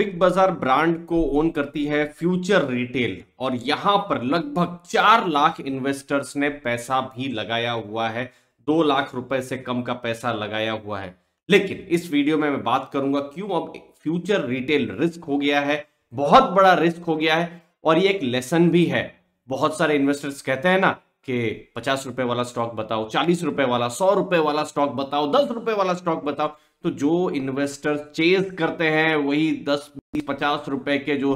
big बाजार brand को own करती है फ्यूचर रिटेल और यहां पर लगभग चार लाख इन्वेस्टर्स ने पैसा भी लगाया हुआ है दो लाख रुपए से कम का पैसा लगाया हुआ है लेकिन इस वीडियो में मैं बात करूंगा क्यों अब फ्यूचर रिटेल रिस्क हो गया है बहुत बड़ा रिस्क हो गया है और ये एक लेसन भी है बहुत सारे इन्वेस्टर्स कहते हैं ना कि पचास रुपए वाला स्टॉक बताओ चालीस रुपए वाला सौ रुपए वाला स्टॉक बताओ दस रुपए वाला स्टॉक बताओ तो जो इन्वेस्टर चेज करते हैं वही दस बीस पचास रुपए के जो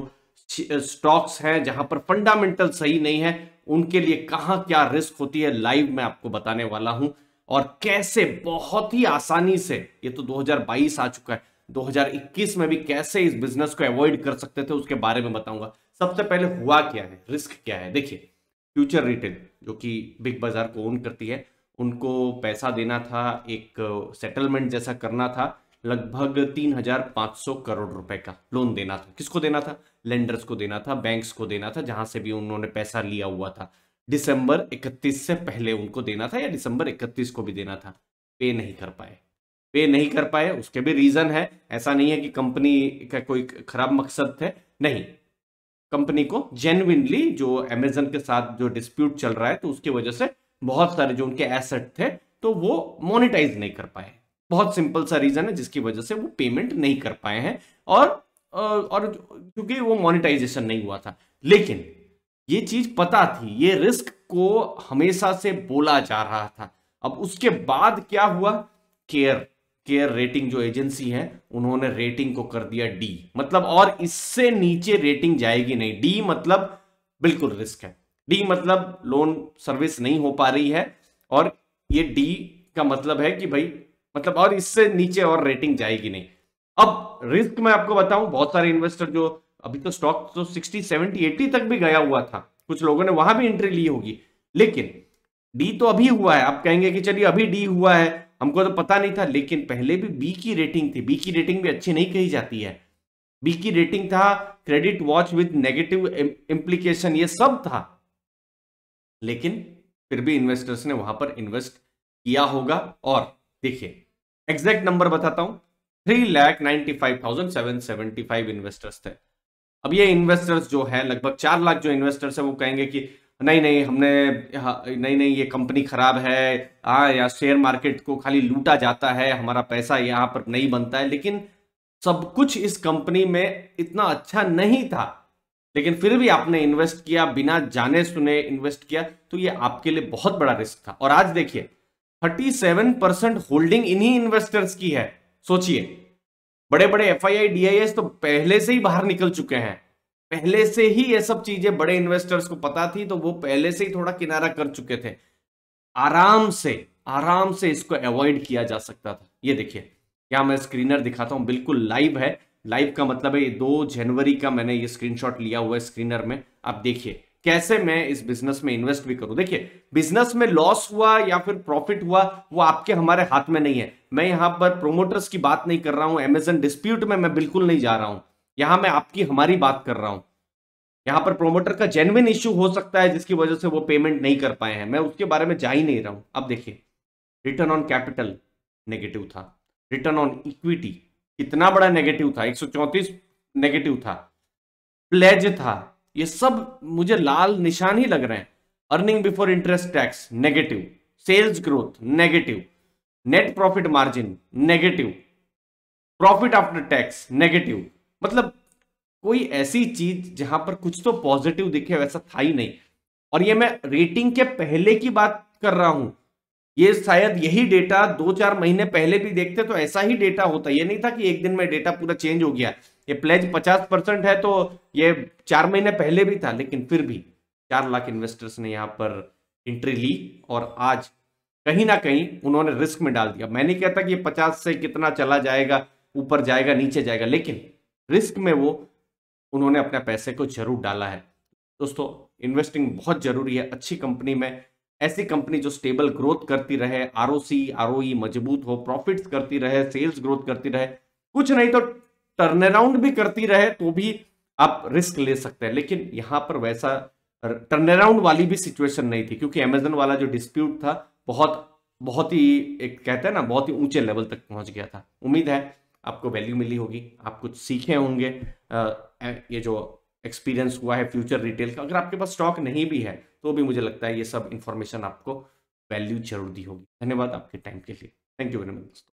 स्टॉक्स हैं जहां पर फंडामेंटल सही नहीं है उनके लिए कहाँ क्या रिस्क होती है लाइव मैं आपको बताने वाला हूं और कैसे बहुत ही आसानी से ये तो 2022 आ चुका है 2021 में भी कैसे इस बिजनेस को अवॉइड कर सकते थे उसके बारे में बताऊंगा सबसे पहले हुआ क्या है रिस्क क्या है देखिए फ्यूचर रिटेल जो कि बिग बाजार को ओन करती है उनको पैसा देना था एक सेटलमेंट जैसा करना था लगभग तीन हजार पाँच सौ करोड़ रुपए का लोन देना था किसको देना था लेंडर्स को देना था बैंक्स को देना था जहां से भी उन्होंने पैसा लिया हुआ था दिसंबर 31 से पहले उनको देना था या दिसंबर 31 को भी देना था पे नहीं कर पाए पे नहीं कर पाए उसके भी रीज़न है ऐसा नहीं है कि कंपनी का कोई खराब मकसद थे नहीं कंपनी को जेनविनली जो अमेजन के साथ जो डिस्प्यूट चल रहा है तो उसकी वजह से बहुत सारे जो उनके एसेट थे तो वो मोनिटाइज नहीं कर पाए बहुत सिंपल सा रीजन है जिसकी वजह से वो पेमेंट नहीं कर पाए हैं और और क्योंकि वो मोनिटाइजेशन नहीं हुआ था लेकिन ये चीज पता थी ये रिस्क को हमेशा से बोला जा रहा था अब उसके बाद क्या हुआ केयर केयर रेटिंग जो एजेंसी है उन्होंने रेटिंग को कर दिया डी मतलब और इससे नीचे रेटिंग जाएगी नहीं डी मतलब बिल्कुल रिस्क है डी मतलब लोन सर्विस नहीं हो पा रही है और ये डी का मतलब है कि भाई मतलब और इससे नीचे और रेटिंग जाएगी नहीं अब रिस्क मैं आपको बताऊं बहुत सारे इन्वेस्टर जो अभी तो स्टॉक तो 60, 70, 80 तक भी गया हुआ था कुछ लोगों ने वहां भी एंट्री ली होगी लेकिन डी तो अभी हुआ है आप कहेंगे कि चलिए अभी डी हुआ है हमको तो पता नहीं था लेकिन पहले भी बी की रेटिंग थी बी की रेटिंग भी अच्छी नहीं कही जाती है बी की रेटिंग था credit watch with negative implication ये सब था लेकिन फिर भी इन्वेस्टर्स ने वहां पर इन्वेस्ट किया होगा और देखिए एग्जैक्ट नंबर बताता हूं three lakh ninety five thousand seven seventy five investors थे अब ये इन्वेस्टर्स जो है लगभग चार लाख जो इन्वेस्टर्स है वो कहेंगे कि नहीं नहीं हमने नहीं नहीं ये कंपनी खराब है हाँ या शेयर मार्केट को खाली लूटा जाता है हमारा पैसा यहाँ पर नहीं बनता है लेकिन सब कुछ इस कंपनी में इतना अच्छा नहीं था लेकिन फिर भी आपने इन्वेस्ट किया बिना जाने सुने इन्वेस्ट किया तो ये आपके लिए बहुत बड़ा रिस्क था और आज देखिए 37 परसेंट होल्डिंग इन्हीं इन्वेस्टर्स की है सोचिए बड़े बड़े एफ आई तो पहले से ही बाहर निकल चुके हैं पहले से ही ये सब चीजें बड़े इन्वेस्टर्स को पता थी तो वो पहले से ही थोड़ा किनारा कर चुके थे आराम से आराम से इसको अवॉइड किया जा सकता था ये देखिए क्या मैं स्क्रीनर दिखाता हूं बिल्कुल लाइव है लाइव का मतलब है ये दो जनवरी का मैंने ये स्क्रीनशॉट लिया हुआ है स्क्रीनर में आप देखिए कैसे मैं इस बिजनेस में इन्वेस्ट भी करूं देखिए बिजनेस में लॉस हुआ या फिर प्रॉफिट हुआ वो आपके हमारे हाथ में नहीं है मैं यहां पर प्रोमोटर्स की बात नहीं कर रहा हूं एमेजन डिस्प्यूट में मैं बिल्कुल नहीं जा रहा हूं यहां मैं आपकी हमारी बात कर रहा हूं यहां पर प्रोमोटर का जेनविन इश्यू हो सकता है जिसकी वजह से वो पेमेंट नहीं कर पाए हैं मैं उसके बारे में जा ही नहीं रहा हूं अब देखिए रिटर्न ऑन कैपिटल नेगेटिव था रिटर्न ऑन इक्विटी कितना बड़ा नेगेटिव था एक नेगेटिव था प्लेज था ये सब मुझे लाल निशान ही लग रहे हैं earning before interest tax negative sales growth negative net profit margin negative profit after tax negative मतलब कोई ऐसी चीज जहां पर कुछ तो पॉजिटिव दिखे वैसा था ही नहीं और ये मैं रेटिंग के पहले की बात कर रहा हूं ये शायद यही डेटा दो चार महीने पहले भी देखते तो ऐसा ही डेटा होता ये नहीं था कि एक दिन में डेटा पूरा चेंज हो गया ये प्लेज पचास परसेंट है तो ये चार महीने पहले भी था लेकिन फिर भी चार लाख इन्वेस्टर्स ने यहाँ पर एंट्री ली और आज कहीं ना कहीं उन्होंने रिस्क में डाल दिया मैं नहीं कहता कि ये पचास से कितना चला जाएगा ऊपर जाएगा नीचे जाएगा लेकिन रिस्क में वो उन्होंने अपने पैसे को जरूर डाला है दोस्तों इन्वेस्टिंग बहुत जरूरी है अच्छी कंपनी में ऐसी कंपनी जो स्टेबल ग्रोथ करती रहे आर ओ सी आर मजबूत हो प्रॉफिट्स करती रहे सेल्स ग्रोथ करती रहे कुछ नहीं तो टर्न अराउंड भी करती रहे तो भी आप रिस्क ले सकते हैं लेकिन यहां पर वैसा टर्न अराउंड वाली भी सिचुएशन नहीं थी क्योंकि अमेजन वाला जो डिस्प्यूट था बहुत बहुत ही एक कहते हैं ना बहुत ही ऊंचे लेवल तक पहुंच गया था उम्मीद है आपको वैल्यू मिली होगी आप कुछ सीखे होंगे ये जो एक्सपीरियंस हुआ है फ्यूचर रिटेल का अगर आपके पास स्टॉक नहीं भी है तो भी मुझे लगता है ये सब इन्फॉर्मेशन आपको वैल्यू जरूर दी होगी धन्यवाद आपके टाइम के लिए थैंक यू वेरी मच दोस्तों